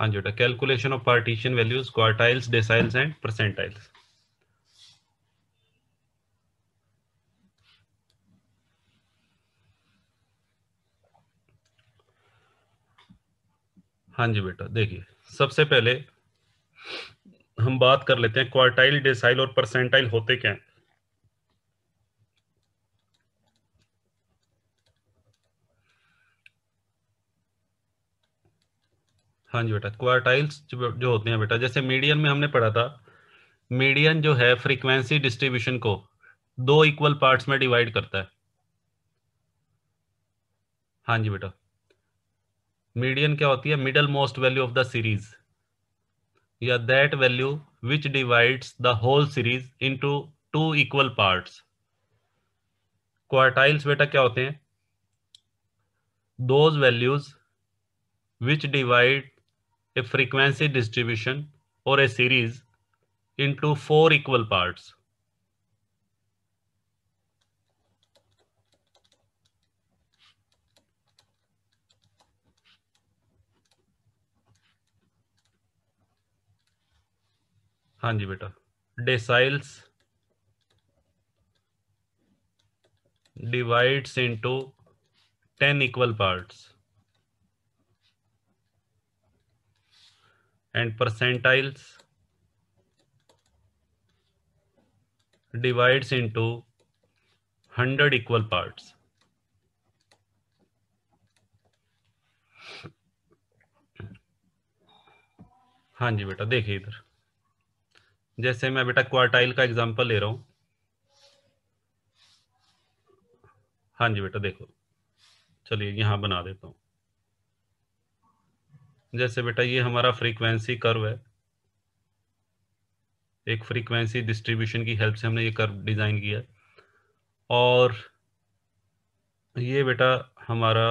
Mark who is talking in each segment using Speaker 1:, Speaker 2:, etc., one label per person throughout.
Speaker 1: हाँ जी बेटा calculation of partition values quartiles deciles and percentiles हाँ जी बेटा देखिए सबसे पहले हम बात कर लेते हैं क्वार्टाइल डेसाइल और परसेंटाइल होते क्या हैं हाँ जी बेटा क्वार्टाइल्स जो होते हैं बेटा जैसे मीडियन में हमने पढ़ा था मीडियन जो है फ्रीक्वेंसी डिस्ट्रीब्यूशन को दो इक्वल पार्ट्स में डिवाइड करता है हाँ जी बेटा मीडियन क्या होती है middle most value of the series or that value which divides the whole series into two equal parts quartiles बेटा क्या होते हैं those values which divide a frequency distribution or a series into four equal parts. हाँ जी बेटा deciles divides into 10 equal parts and percentiles divides into 100 equal parts हाँ जी बेटा देखिए इधर जैसे मैं बेटा क्वार्टाइल का एग्जांपल ले रहा हूं हाँ जी बेटा देखो चलिए यहां बना देता हूं जैसे बेटा ये हमारा फ्रीक्वेंसी कर्व है एक फ्रीक्वेंसी डिस्ट्रीब्यूशन की हेल्प से हमने ये कर्व डिज़ाइन किया और ये बेटा हमारा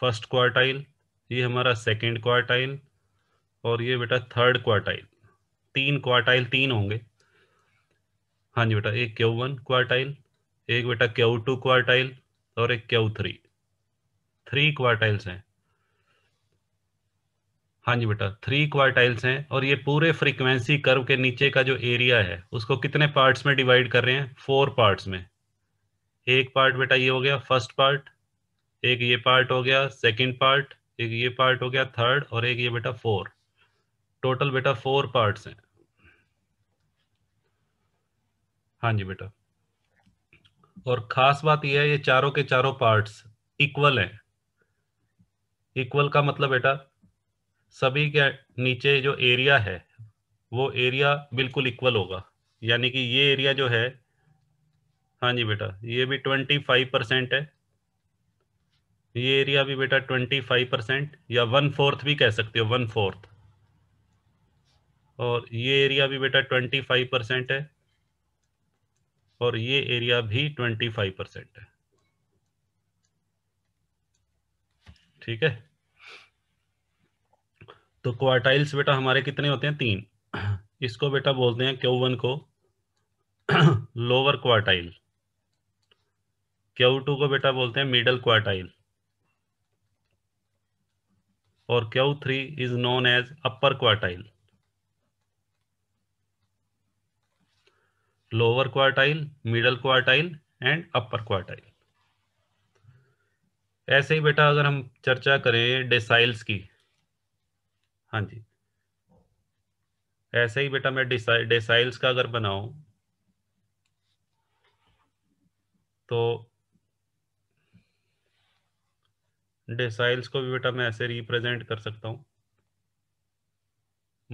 Speaker 1: फर्स्ट क्वार्टाइल ये हमारा सेकंड क्वार्टाइल और ये बेटा थर्ड क्वार्टाइल तीन क्वार्टाइल तीन होंगे हाँ जी बेटा एक क्यू वन क्वार्टाइल एक बेटा क्यू टू क्वार्टाइल और एक क्यू थ्री थ्री क्वार्टाइल्स हैं हाँ जी बेटा थ्री क्वार्टाइल्स हैं और ये पूरे फ्रीक्वेंसी कर्व के नीचे का जो एरिया है उसको कितने पार्ट्स में डिवाइड कर रहे हैं फोर पार्ट्स में एक पार्ट बेटा ये हो गया फर्स्ट पार्ट एक ये पार्ट हो गया सेकंड पार्ट एक ये पार्ट हो गया थर्ड और एक ये बेटा फोर टोटल बेटा फोर पार्ट्स हैं हाँ जी बेटा और खास बात यह है ये चारों के चारों पार्ट्स इक्वल हैं इक्वल का मतलब बेटा सभी के नीचे जो एरिया है वो एरिया बिल्कुल इक्वल होगा यानी कि ये एरिया जो है हाँ जी बेटा ये भी ट्वेंटी फाइव परसेंट है ये एरिया भी बेटा ट्वेंटी फाइव परसेंट या वन फोर्थ भी कह सकते हो वन फोर्थ और ये एरिया भी बेटा ट्वेंटी फाइव परसेंट है और ये एरिया भी ट्वेंटी फाइव परसेंट है ठीक है तो क्वार्टाइल्स बेटा हमारे कितने होते हैं तीन इसको बेटा बोलते हैं क्यू वन को लोअर क्वार्टाइल क्यू टू को बेटा बोलते हैं मिडल क्वार्टाइल और Q three is known as upper quartile lower quartile middle quartile and upper quartile ऐसे ही बेटा अगर हम चर्चा करें डेसाइल्स की हाँ जी ऐसे ही बेटा मैं डेसाइल्स का अगर बनाऊं तो डिसाइल्स को भी बेटा मैं ऐसे रिप्रेजेंट कर सकता हूं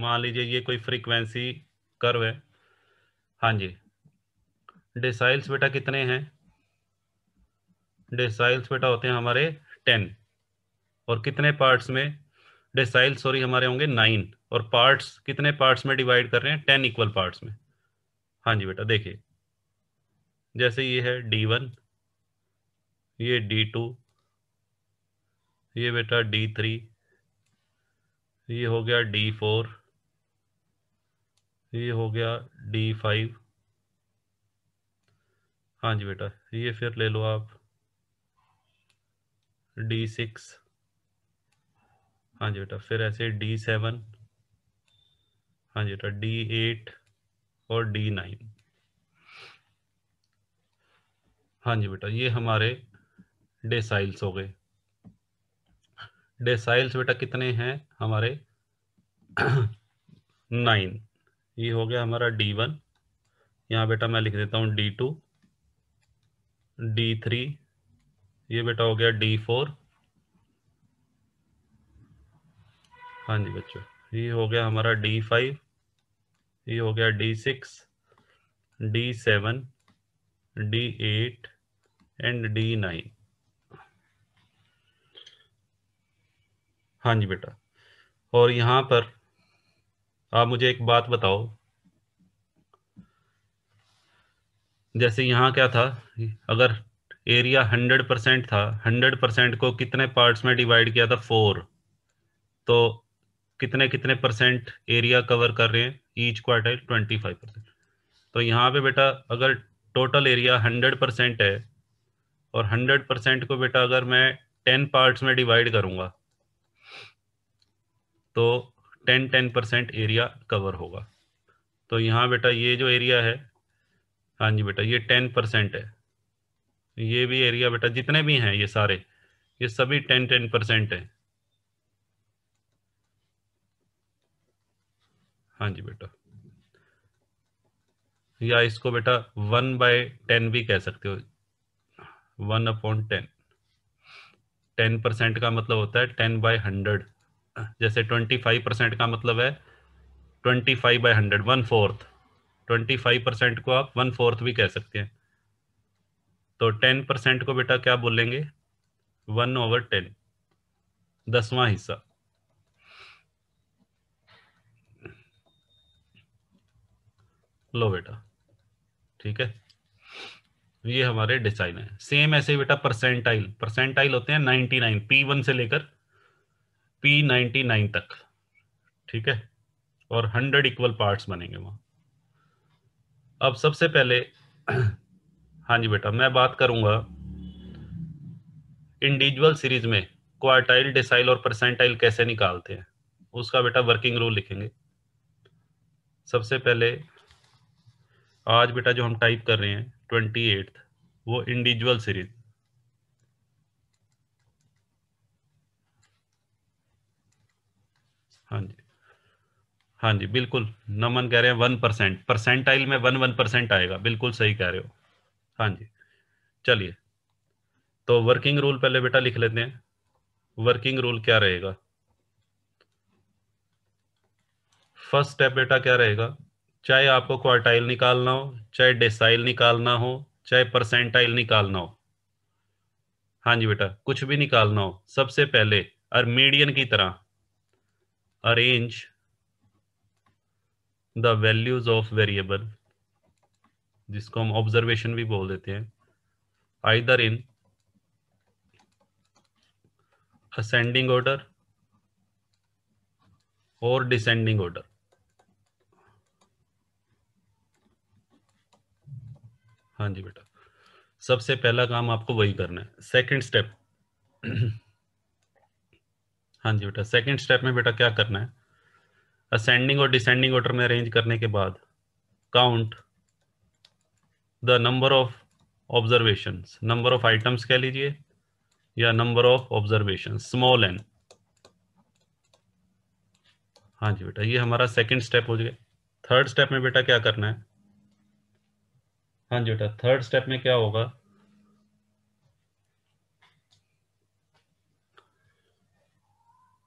Speaker 1: मान लीजिए ये कोई फ्रीक्वेंसी कर्व है हाँ जी डिसाइल्स बेटा कितने हैं डिसाइल्स बेटा होते हैं हमारे टेन और कितने पार्ट्स में डेसाइल सॉरी हमारे होंगे नाइन और पार्ट्स कितने पार्ट्स में डिवाइड कर रहे हैं टेन इक्वल पार्ट्स में हाँ जी बेटा देखिए जैसे ये है डी वन ये डी टू ये बेटा डी थ्री ये हो गया डी फोर ये हो गया डी फाइव हाँ जी बेटा ये फिर ले लो आप डी सिक्स हाँ जी बेटा फिर ऐसे डी सेवन हाँ जी बेटा डी एट और डी नाइन हाँ जी बेटा ये हमारे डेसाइल्स हो गए डेसाइल्स बेटा कितने हैं हमारे नाइन ये हो गया हमारा डी वन यहाँ बेटा मैं लिख देता हूँ डी टू डी थ्री ये बेटा हो गया डी फोर हाँ जी बच्चों ये हो गया हमारा डी फाइव ये हो गया D six D seven D eight and D nine हाँ जी बेटा और यहाँ पर आप मुझे एक बात बताओ जैसे यहाँ क्या था अगर एरिया हंड्रेड परसेंट था हंड्रेड परसेंट को कितने पार्ट्स में डिवाइड किया था फोर तो कितने कितने परसेंट एरिया कवर कर रहे हैं each quartile twenty five percent तो यहाँ पे बेटा अगर टोटल एरिया हंड्रेड परसेंट है और हंड्रेड परसेंट को बेटा अगर मैं टेन पार्ट्स में डिवाइड करूँगा तो ten ten percent area cover होगा तो यहाँ बेटा ये जो एरिया है हाँ जी बेटा ये टेन परसेंट है ये भी एरिया बेटा जितने भी हैं ये सारे ये सभी टेन टेन परसेंट है हाँ जी बेटा या इसको बेटा वन बाय टेन भी कह सकते हो one upon ten ten percent का मतलब होता है टेन बाय हंड्रेड जैसे ट्वेंटी फाइव परसेंट का मतलब है twenty five by hundred one fourth twenty five percent को आप वन फोर्थ भी कह सकते हैं तो टेन परसेंट को बेटा क्या बोलेंगे वन ओवर टेन दसवां हिस्सा लो बेटा ठीक है तो ये हमारे डिसाइन है सेम ऐसे ही बेटा परसेंटाइल परसेंटाइल होते हैं 99 P1 से लेकर P99 तक ठीक है और 100 इक्वल पार्ट्स बनेंगे वहां अब सबसे पहले हाँ जी बेटा मैं बात करूंगा इंडिविजुअल सीरीज में क्वार्टाइल डिसाइल और परसेंटाइल कैसे निकालते हैं उसका बेटा वर्किंग रूल लिखेंगे सबसे पहले आज बेटा जो हम टाइप कर रहे हैं ट्वेंटी एट वो इंडिविजुअल सीरीज हाँ जी हाँ जी बिल्कुल नमन कह रहे हैं वन परसेंट परसेंटाइल में वन वन परसेंट आएगा बिल्कुल सही कह रहे हो हाँ जी चलिए तो वर्किंग रूल पहले बेटा लिख लेते हैं वर्किंग रूल क्या रहेगा फर्स्ट स्टेप बेटा क्या रहेगा चाहे आपको क्वार्टाइल निकालना हो चाहे डेसाइल निकालना हो चाहे परसेंटाइल निकालना हो हाँ जी बेटा कुछ भी निकालना हो सबसे पहले और मीडियन की तरह arrange the values of variable जिसको हम ऑब्जर्वेशन भी बोल देते हैं आइदर इन असेंडिंग ऑर्डर और डिसेंडिंग ऑर्डर हाँ जी बेटा सबसे पहला काम आपको वही करना है सेकंड स्टेप हाँ जी बेटा सेकंड स्टेप में बेटा क्या करना है असेंडिंग और डिसेंडिंग ऑर्डर में अरेंज करने के बाद count the number of observation number of items कह लीजिए या number of observation small N हाँ जी बेटा ये हमारा सेकंड स्टेप हो जाएगा थर्ड स्टेप में बेटा क्या करना है हाँ जी बेटा थर्ड स्टेप में क्या होगा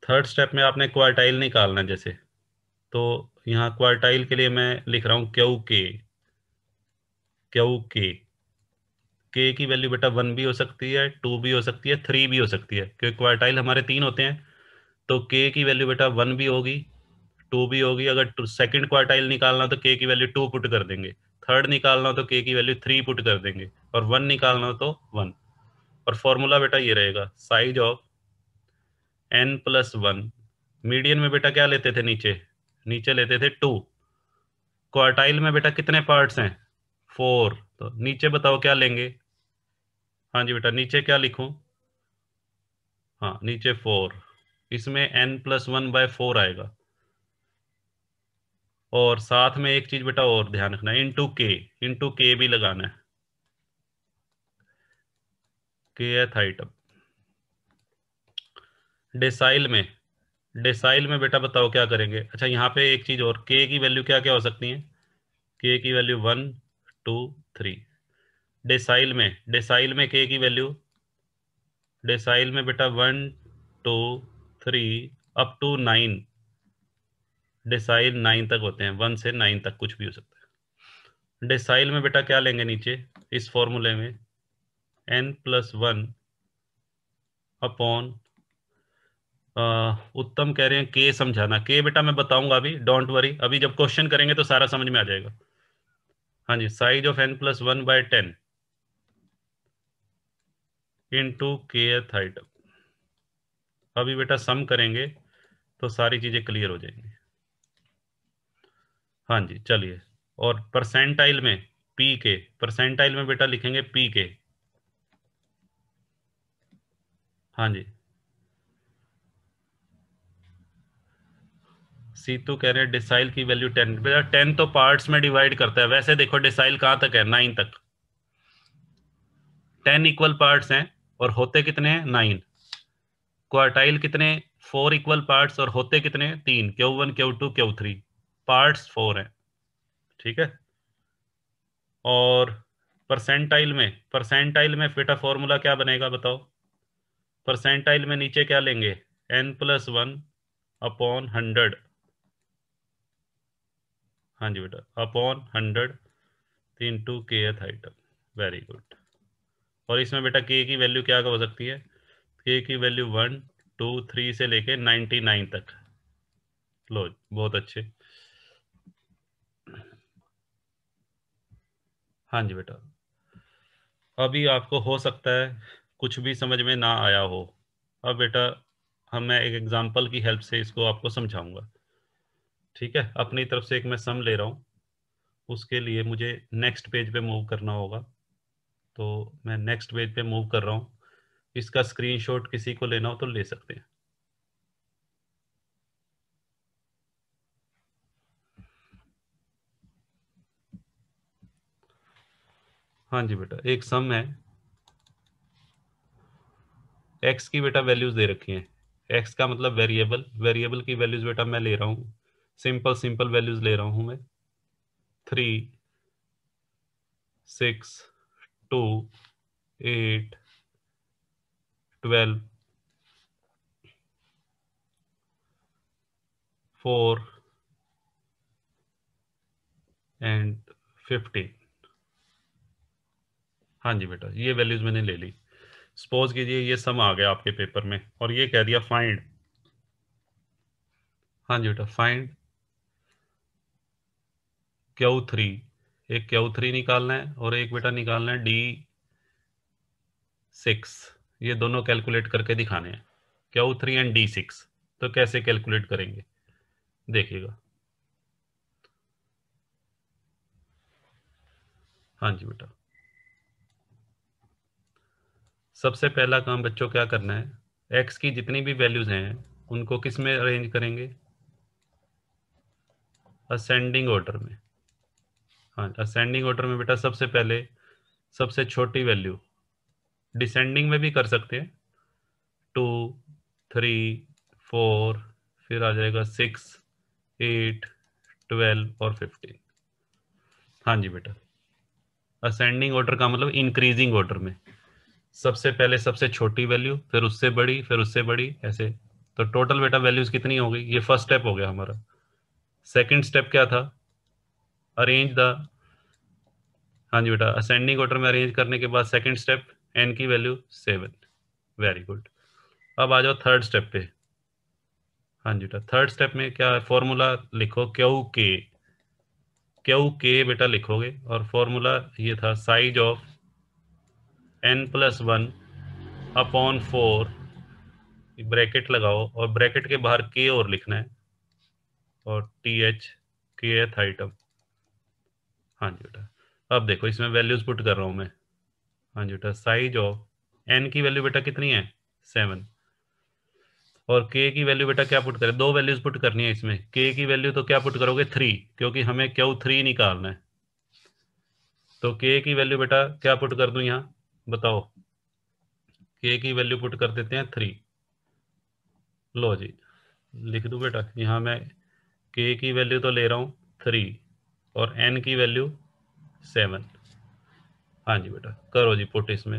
Speaker 1: थर्ड स्टेप में आपने क्वार्टाइल निकालना जैसे तो यहाँ क्वार्टाइल के लिए मैं लिख रहा हूँ क्यू के क्यू के के की वैल्यू बेटा वन भी हो सकती है टू भी हो सकती है थ्री भी हो सकती है क्योंकि क्वार्टाइल हमारे तीन होते हैं तो के की वैल्यू बेटा वन भी होगी टू भी होगी अगर सेकंड क्वार्टाइल निकालना तो के की वैल्यू टू पुट कर देंगे थर्ड निकालना हो तो के की वैल्यू थ्री पुट कर देंगे और वन निकालना हो तो वन और फॉर्मूला बेटा ये रहेगा size of N plus one median में बेटा क्या लेते थे नीचे नीचे लेते थे टू क्वार्टाइल में बेटा कितने पार्ट्स हैं फोर तो नीचे बताओ क्या लेंगे हाँ जी बेटा नीचे क्या लिखूं हाँ नीचे फोर इसमें N plus one by four आएगा और साथ में एक चीज बेटा और ध्यान रखना इन टू के इन टू के भी लगाना है के है डेसाइल में डेसाइल में बेटा बताओ क्या करेंगे अच्छा यहाँ पे एक चीज और के की वैल्यू क्या क्या हो सकती है के की value one two three decile में डेसाइल में के की वैल्यू डेसाइल में बेटा one two three up to nine decile nine तक होते हैं वन से नाइन तक कुछ भी हो सकता है डेसाइल में बेटा क्या लेंगे नीचे इस फॉर्मूले में एन प्लस वन अपॉन उत्तम कह रहे हैं के समझाना के बेटा मैं बताऊंगा अभी डोंट वरी अभी जब क्वेश्चन करेंगे तो सारा समझ में आ जाएगा हाँ जी size of N plus one by ten into K अभी बेटा सम करेंगे तो सारी चीजें क्लियर हो जाएंगी हाँ जी चलिए और परसेंटाइल में पी के परसेंटाइल में बेटा लिखेंगे पी के हाँ जी सीतू तो कह रहे हैं डिसाइल की वैल्यू टेन बेटा टेन तो पार्ट्स में डिवाइड करता है वैसे देखो डिसाइल कहां तक है नाइन तक टेन इक्वल पार्ट्स हैं और होते कितने हैं नाइन क्वार्टाइल कितने फोर इक्वल पार्ट्स और होते कितने तीन Q one Q two Q three parts four हैं ठीक है और परसेंटाइल में परसेंटाइल में बेटा फॉर्मूला क्या बनेगा बताओ परसेंटाइल में नीचे क्या लेंगे N plus one upon hundred हाँ जी बेटा अपॉन हंड्रेड तीन टू के एथ आइटम वेरी गुड और इसमें बेटा के की वैल्यू क्या हो सकती है के की वैल्यू वन टू थ्री से लेके नाइन्टी नाइन तक लो बहुत अच्छे हाँ जी बेटा अभी आपको हो सकता है कुछ भी समझ में ना आया हो अब बेटा हम मैं एक एग्जांपल की हेल्प से इसको आपको समझाऊंगा ठीक है अपनी तरफ से एक मैं सम ले रहा हूँ उसके लिए मुझे नेक्स्ट पेज पे मूव करना होगा तो मैं नेक्स्ट पेज पे मूव कर रहा हूँ इसका स्क्रीनशॉट किसी को लेना हो तो ले सकते हैं हाँ जी बेटा एक सम है एक्स की बेटा वैल्यूज दे रखी हैं एक्स का मतलब वेरिएबल वेरिएबल की वैल्यूज बेटा मैं ले रहा हूँ सिंपल सिंपल वैल्यूज ले रहा हूँ मैं three six two eight twelve four and fifteen हाँ जी बेटा ये वैल्यूज मैंने ले ली सपोज कीजिए ये सम आ गया आपके पेपर में और ये कह दिया फाइंड हाँ जी बेटा फाइंड क्यू थ्री एक क्यू थ्री निकालना है और एक बेटा निकालना है डी सिक्स ये दोनों कैलकुलेट करके दिखाने हैं Q three and D six तो कैसे कैलकुलेट करेंगे देखिएगा हाँ जी बेटा सबसे पहला काम बच्चों क्या करना है एक्स की जितनी भी वैल्यूज हैं उनको किस में अरेंज करेंगे असेंडिंग ऑर्डर में हाँ असेंडिंग ऑर्डर में बेटा सबसे पहले सबसे छोटी वैल्यू डिसेंडिंग में भी कर सकते हैं टू थ्री फोर फिर आ जाएगा सिक्स एट ट्वेल्व और फिफ्टीन हाँ जी बेटा असेंडिंग ऑर्डर का मतलब इंक्रीजिंग ऑर्डर में सबसे पहले सबसे छोटी वैल्यू फिर उससे बड़ी फिर उससे बड़ी ऐसे तो टोटल बेटा वैल्यूज कितनी हो गई ये फर्स्ट स्टेप हो गया हमारा सेकंड स्टेप क्या था अरेंज द हाँ जी बेटा असेंडिंग ऑर्डर में अरेंज करने के बाद सेकंड स्टेप एन की वैल्यू सेवन वेरी गुड अब आ जाओ थर्ड स्टेप पे हाँ जी बेटा थर्ड स्टेप में क्या फॉर्मूला लिखो क्यू के क्यू के बेटा लिखोगे और फॉर्मूला ये था size of N plus one upon four bracket लगाओ और ब्रैकेट के बाहर के और लिखना है और टी एच एथ आइटम हाँ जी बेटा अब देखो इसमें वैल्यूज पुट कर रहा हूँ मैं हाँ जी बेटा साइज ऑफ एन की वैल्यू बेटा कितनी है सेवन और के की वैल्यू बेटा क्या पुट करें दो वैल्यूज पुट करनी है इसमें के की वैल्यू तो क्या पुट करोगे थ्री क्योंकि हमें क्यों थ्री निकालना है तो के की वैल्यू बेटा क्या पुट कर दूं यहाँ बताओ के की वैल्यू पुट कर देते हैं थ्री लो जी लिख दू बेटा यहाँ मैं के की वैल्यू तो ले रहा हूँ थ्री और एन की वैल्यू सेवन हाँ जी बेटा करो जी पुट इसमें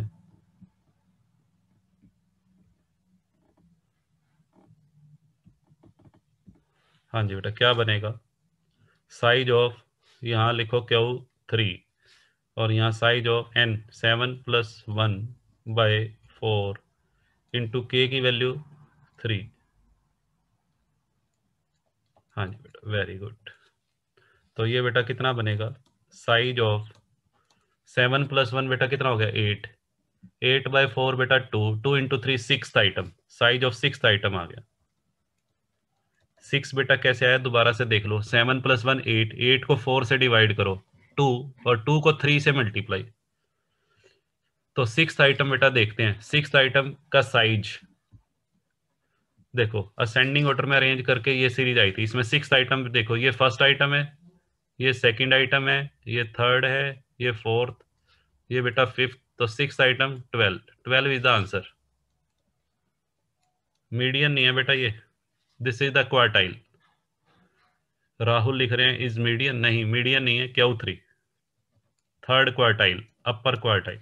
Speaker 1: हाँ जी बेटा क्या बनेगा साइज ऑफ यहाँ लिखो क्यू थ्री और यहाँ size of n seven plus one by four into k की वैल्यू थ्री हाँ जी बेटा वेरी गुड तो ये बेटा कितना बनेगा size of seven plus one बेटा कितना हो गया एट एट बाय फोर बेटा two two into three six item size of six item आ गया सिक्स बेटा कैसे आया दोबारा से देख लो seven plus one eight eight को फोर से डिवाइड करो टू और टू को थ्री से मल्टीप्लाई तो सिक्स आइटम बेटा देखते हैं सिक्स आइटम का साइज देखो असेंडिंग ऑर्डर में अरेंज करके ये सीरीज आई थी इसमें सिक्स आइटम देखो ये फर्स्ट आइटम है ये सेकंड आइटम है ये थर्ड है ये फोर्थ ये बेटा फिफ्थ तो six item twelve twelve is the answer medium नहीं है बेटा ये this is the quartile Rahul लिख रहे हैं इज मीडियन नहीं मीडियन नहीं है Q three third quartile upper quartile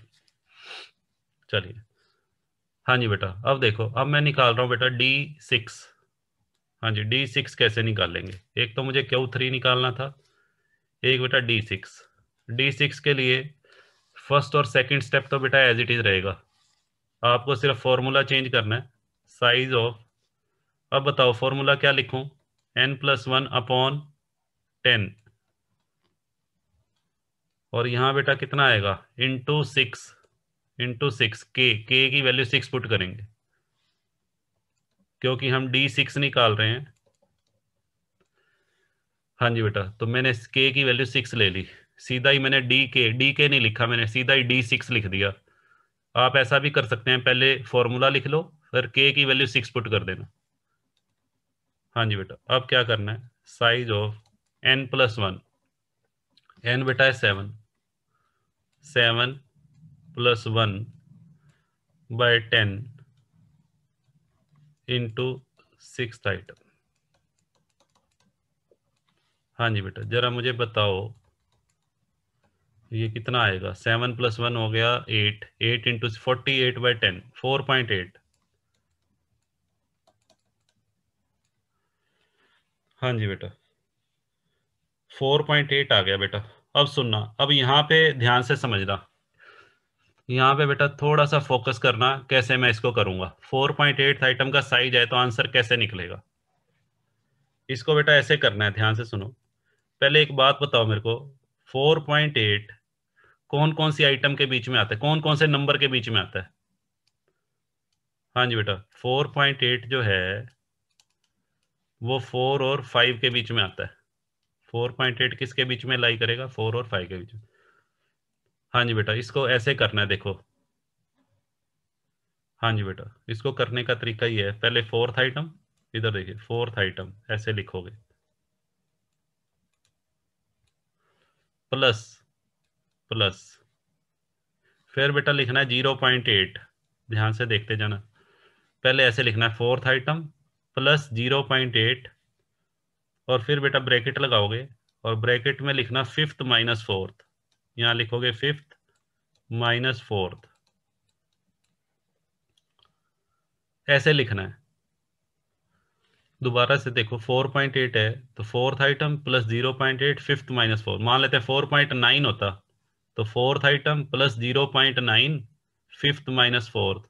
Speaker 1: चलिए हाँ जी बेटा अब देखो अब मैं निकाल रहा हूँ बेटा डी सिक्स हाँ जी डी सिक्स कैसे निकालेंगे एक तो मुझे क्यू थ्री निकालना था एक बेटा डी सिक्स डी सिक्स के लिए फर्स्ट और सेकंड स्टेप तो बेटा एज इट इज रहेगा आपको सिर्फ फॉर्मूला चेंज करना है साइज ऑफ अब बताओ फॉर्मूला क्या लिखूं n plus one upon ten और यहां बेटा कितना आएगा इंटू सिक्स इंटू सिक्स के के की वैल्यू सिक्स पुट करेंगे क्योंकि हम डी सिक्स निकाल रहे हैं हाँ जी बेटा तो मैंने के की वैल्यू सिक्स ले ली सीधा ही मैंने डी के डी के नहीं लिखा मैंने सीधा ही डी सिक्स लिख दिया आप ऐसा भी कर सकते हैं पहले फॉर्मूला लिख लो फिर के की वैल्यू सिक्स पुट कर देना हाँ जी बेटा अब क्या करना है size of N plus one n बेटा है seven seven plus one by ten into six item हाँ जी बेटा जरा मुझे बताओ ये कितना आएगा सेवन प्लस वन हो गया eight eight into forty eight by ten four point eight हाँ जी बेटा फोर पॉइंट एट आ गया बेटा अब सुनना अब यहाँ पे ध्यान से समझना यहाँ पे बेटा थोड़ा सा फोकस करना कैसे मैं इसको करूंगा फोर पॉइंट एट आइटम का साइज है तो आंसर कैसे निकलेगा इसको बेटा ऐसे करना है ध्यान से सुनो पहले एक बात बताओ मेरे को फोर पॉइंट एट कौन कौन सी आइटम के बीच में आता है कौन कौन से नंबर के बीच में आता है हाँ जी बेटा फोर पॉइंट एट जो है वो फोर और फाइव के बीच में आता है फोर पॉइंट एट किसके बीच में लाई करेगा फोर और फाइव के बीच में हाँ जी बेटा इसको ऐसे करना है देखो हाँ जी बेटा इसको करने का तरीका ये है पहले फोर्थ आइटम इधर देखिए फोर्थ आइटम ऐसे लिखोगे प्लस प्लस फिर बेटा लिखना है जीरो पॉइंट एट ध्यान से देखते जाना पहले ऐसे लिखना है fourth item plus zero point eight और फिर बेटा ब्रैकेट लगाओगे और ब्रैकेट में लिखना फिफ्थ माइनस फोर्थ यहां लिखोगे फिफ्थ माइनस फोर्थ ऐसे लिखना है दोबारा से देखो 4.8 है तो fourth item plus zero point eight fifth minus four मान लेते हैं 4.9 होता तो fourth item plus zero point nine fifth minus fourth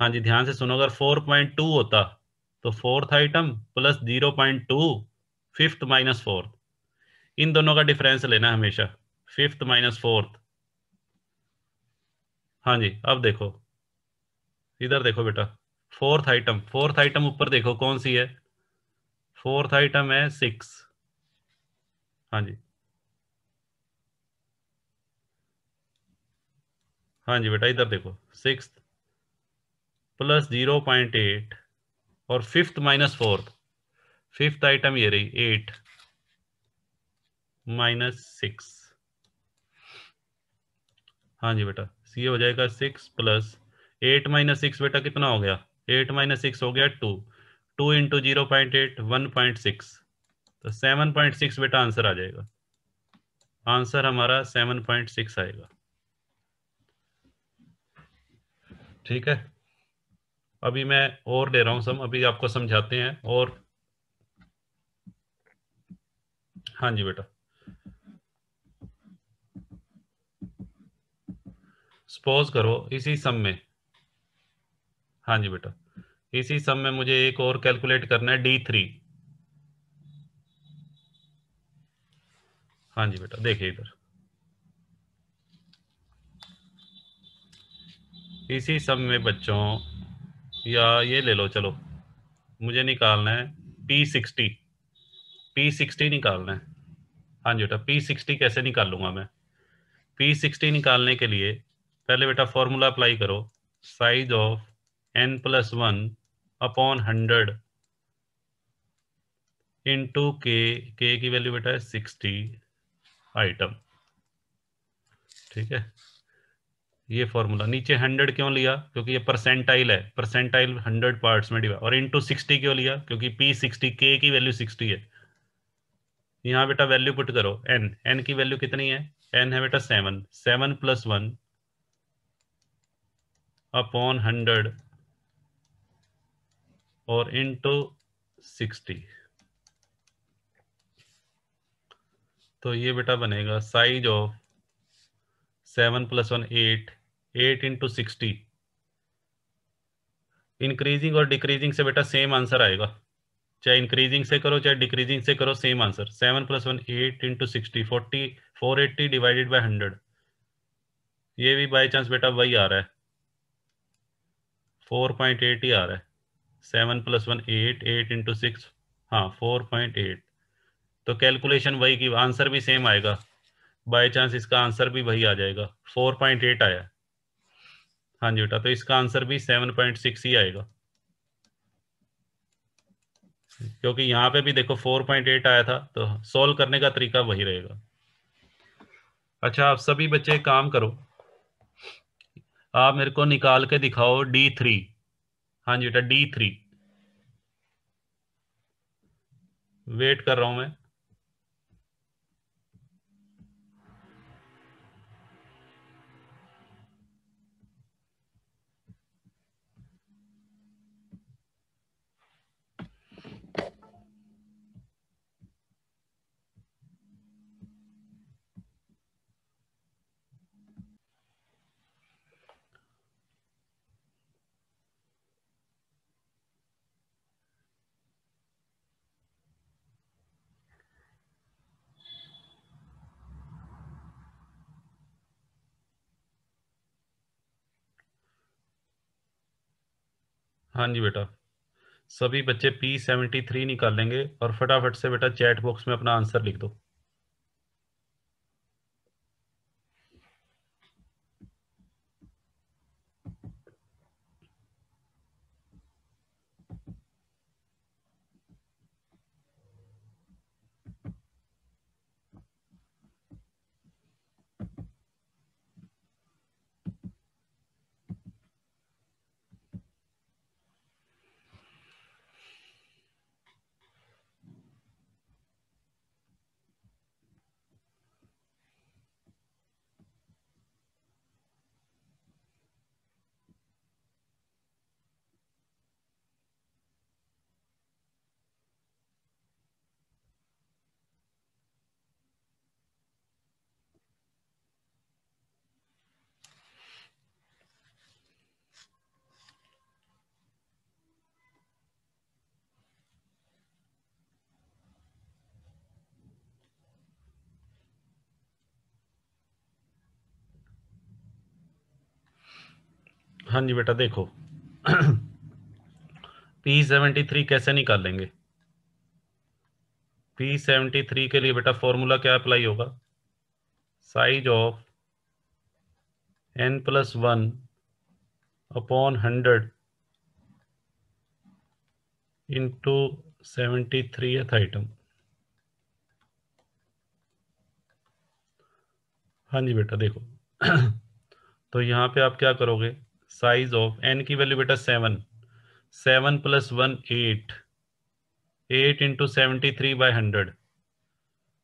Speaker 1: हाँ जी ध्यान से सुनो अगर 4.2 होता तो fourth item plus zero point two fifth minus fourth इन दोनों का डिफरेंस लेना हमेशा फिफ्थ माइनस फोर्थ हाँ जी अब देखो इधर देखो बेटा फोर्थ आइटम फोर्थ आइटम ऊपर देखो कौन सी है फोर्थ आइटम है सिक्स हाँ जी हाँ जी बेटा इधर देखो six plus zero point eight और fifth minus fourth fifth item ये रही एट माइनस सिक्स हाँ जी बेटा सी हो जाएगा six plus eight minus six बेटा कितना हो गया एट माइनस सिक्स हो गया two two into zero point eight one point six तो सेवन पॉइंट सिक्स बेटा आंसर आ जाएगा आंसर हमारा सेवन पॉइंट सिक्स आएगा ठीक है अभी मैं और ले रहा हूं सम अभी आपको समझाते हैं और हाँ जी बेटा सपोज करो इसी सम में हाँ जी बेटा इसी सम में मुझे एक और कैलकुलेट करना है डी थ्री हाँ जी बेटा देखिए इधर इसी सम में बच्चों या ये ले लो चलो मुझे निकालना है पी सिक्सटी पी सिक्सटी निकालना है हाँ जी बेटा पी सिक्सटी कैसे निकाल लूँगा मैं पी सिक्सटी निकालने के लिए पहले बेटा फॉर्मूला अप्लाई करो size of N plus one upon hundred to k के की वैल्यू बेटा है सिक्सटी आइटम ठीक है ये फॉर्मूला नीचे हंड्रेड क्यों लिया क्योंकि ये परसेंटाइल है परसेंटाइल हंड्रेड पार्ट्स में डिवाइड और इनटू सिक्सटी क्यों लिया क्योंकि पी सिक्सटी के की वैल्यू सिक्सटी है यहाँ बेटा वैल्यू पुट करो एन एन की वैल्यू कितनी है एन है बेटा seven seven plus one upon hundred और इनटू सिक्सटी तो ये बेटा बनेगा size of seven plus one eight eight into sixty increasing और डिक्रीजिंग से बेटा सेम आंसर आएगा चाहे इंक्रीजिंग से करो चाहे डिक्रीजिंग से करो same answer seven plus one eight into sixty forty four eighty divided by hundred ये भी बाई चांस बेटा वही आ रहा है फोर पॉइंट एट ही आ रहा है seven plus one eight eight into six हाँ फोर पॉइंट एट तो कैलकुलेशन वही की आंसर भी सेम आएगा बाई चांस इसका आंसर भी वही आ जाएगा फोर पॉइंट एट आया हाँ जी बेटा तो इसका आंसर भी सेवन पॉइंट सिक्स ही आएगा क्योंकि यहां पे भी देखो फोर पॉइंट एट आया था तो सोल्व करने का तरीका वही रहेगा अच्छा आप सभी बच्चे काम करो आप मेरे को निकाल के दिखाओ डी थ्री हाँ जी बेटा डी थ्री वेट कर रहा हूं मैं हाँ जी बेटा सभी बच्चे पी सेवेंटी थ्री निकालेंगे और फटाफट से बेटा चैट बॉक्स में अपना आंसर लिख दो हाँ जी बेटा देखो पी सेवेंटी थ्री कैसे लेंगे पी सेवेंटी थ्री के लिए बेटा फॉर्मूला क्या अप्लाई होगा size of N plus one upon hundred into seventy three eighth item हाँ जी बेटा देखो तो यहाँ पे आप क्या करोगे साइज ऑफ एन की वैल्यू बेटा seven seven plus one eight eight into seventy three by hundred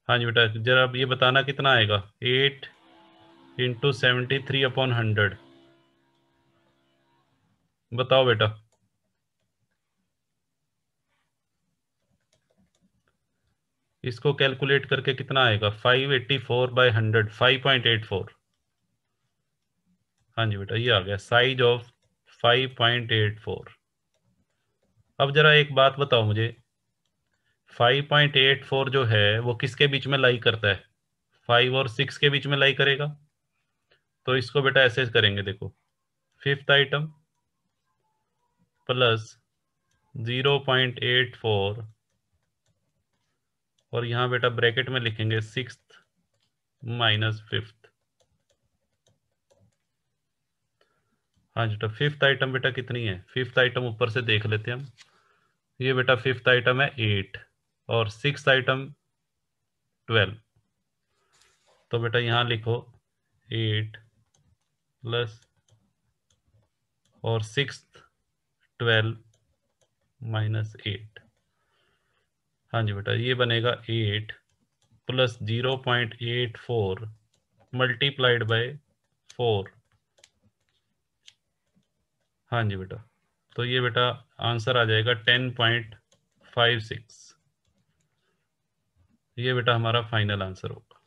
Speaker 1: हाँ जी बेटा जरा अब ये बताना कितना आएगा eight into seventy three upon hundred बताओ बेटा इसको कैलकुलेट करके कितना आएगा five eighty four by hundred five point eight four हाँ जी बेटा ये आ गया साइज ऑफ 5.84 अब जरा एक बात बताओ मुझे 5.84 जो है वो किसके बीच में लाई करता है फाइव और सिक्स के बीच में लाई करेगा तो इसको बेटा ऐसे करेंगे देखो फिफ्थ आइटम प्लस 0.84 और यहां बेटा ब्रैकेट में लिखेंगे सिक्स माइनस फिफ्थ हाँ जी बेटा फिफ्थ आइटम बेटा कितनी है फिफ्थ आइटम ऊपर से देख लेते हैं हम ये बेटा फिफ्थ आइटम है एट और सिक्स आइटम ट्वेल्व तो बेटा यहाँ लिखो एट प्लस और सिक्स ट्वेल्व माइनस एट हाँ जी बेटा ये बनेगा eight plus zero point eight four multiplied by four हाँ जी बेटा तो ये बेटा आंसर आ जाएगा टेन पॉइंट फाइव सिक्स ये बेटा हमारा फाइनल आंसर होगा